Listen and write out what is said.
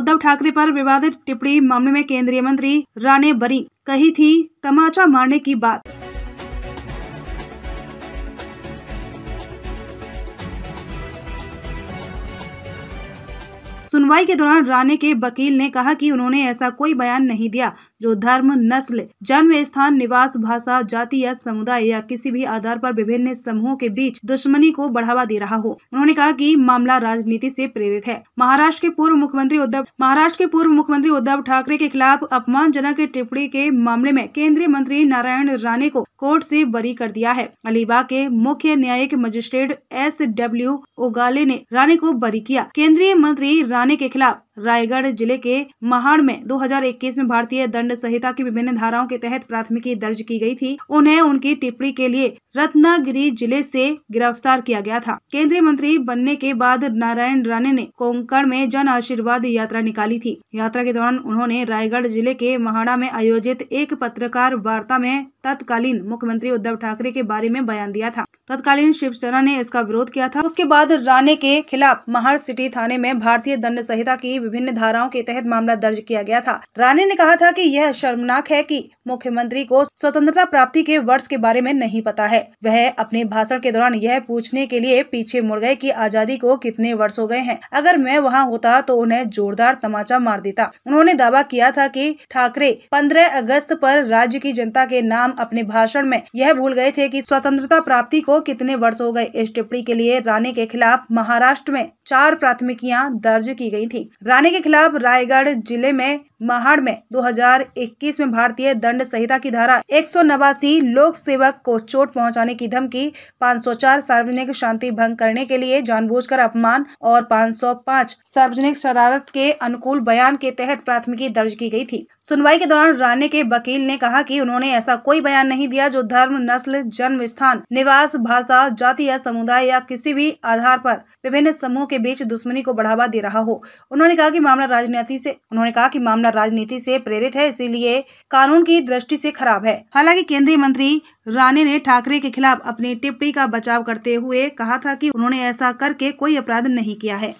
उद्धव ठाकरे पर विवादित टिप्पणी मामले में केंद्रीय मंत्री राणे बरी कही थी तमाचा मारने की बात सुनवाई के दौरान राणे के वकील ने कहा कि उन्होंने ऐसा कोई बयान नहीं दिया जो धर्म नस्ल जन्म स्थान निवास भाषा जाति या समुदाय या किसी भी आधार पर विभिन्न समूहों के बीच दुश्मनी को बढ़ावा दे रहा हो उन्होंने कहा कि मामला राजनीति से प्रेरित है महाराष्ट्र के पूर्व मुख्यमंत्री उद्धव महाराष्ट्र के पूर्व मुख्यमंत्री उद्धव ठाकरे के खिलाफ अपमानजनक टिप्पणी के मामले में केंद्रीय मंत्री नारायण राणे को कोर्ट से बरी कर दिया है अलीबाग के मुख्य न्यायिक मजिस्ट्रेट एस डब्ल्यू ओगाले ने राणे को बरी किया केंद्रीय मंत्री बनाने के खिलाफ रायगढ़ जिले के महाड़ में 2021 में भारतीय दंड संहिता की विभिन्न धाराओं के तहत प्राथमिकी दर्ज की गई थी उन्हें उनकी टिप्पणी के लिए रत्नागिरी जिले से गिरफ्तार किया गया था केंद्रीय मंत्री बनने के बाद नारायण राणे ने कोंकण में जन आशीर्वाद यात्रा निकाली थी यात्रा के दौरान उन्होंने रायगढ़ जिले के महाड़ा में आयोजित एक पत्रकार वार्ता में तत्कालीन मुख्यमंत्री उद्धव ठाकरे के बारे में बयान दिया था तत्कालीन शिवसेना ने इसका विरोध किया था उसके बाद राणे के खिलाफ महाड़ सिटी थाने में भारतीय दंड संहिता की विभिन्न धाराओं के तहत मामला दर्ज किया गया था रानी ने कहा था कि यह शर्मनाक है कि मुख्यमंत्री को स्वतंत्रता प्राप्ति के वर्ष के बारे में नहीं पता है वह अपने भाषण के दौरान यह पूछने के लिए पीछे मुड़ गए की आजादी को कितने वर्ष हो गए हैं अगर मैं वहाँ होता तो उन्हें जोरदार तमाचा मार देता उन्होंने दावा किया था की ठाकरे पंद्रह अगस्त आरोप राज्य की जनता के नाम अपने भाषण में यह भूल गए थे की स्वतंत्रता प्राप्ति को कितने वर्ष हो गए इस टिप्पणी के लिए रानी के खिलाफ महाराष्ट्र में चार प्राथमिकियां दर्ज की गई थी रानी के खिलाफ रायगढ़ जिले में महाड़ में 2021 में भारतीय दंड संहिता की धारा एक लोक सेवक को चोट पहुंचाने की धमकी 504 सार्वजनिक शांति भंग करने के लिए जानबूझकर अपमान और 505 सार्वजनिक शरारत के अनुकूल बयान के तहत प्राथमिकी दर्ज की गई थी सुनवाई के दौरान राणे के वकील ने कहा कि उन्होंने ऐसा कोई बयान नहीं दिया जो धर्म नस्ल जन्म स्थान निवास भाषा जाति या समुदाय या किसी भी आधार आरोप विभिन्न समूह के बीच दुश्मनी को बढ़ावा दे रहा हो उन्होंने कहा कि मामला राजनीति से उन्होंने कहा कि मामला राजनीति से प्रेरित है इसीलिए कानून की दृष्टि से खराब है हालांकि केंद्रीय मंत्री राणे ने ठाकरे के खिलाफ अपनी टिप्पणी का बचाव करते हुए कहा था कि उन्होंने ऐसा करके कोई अपराध नहीं किया है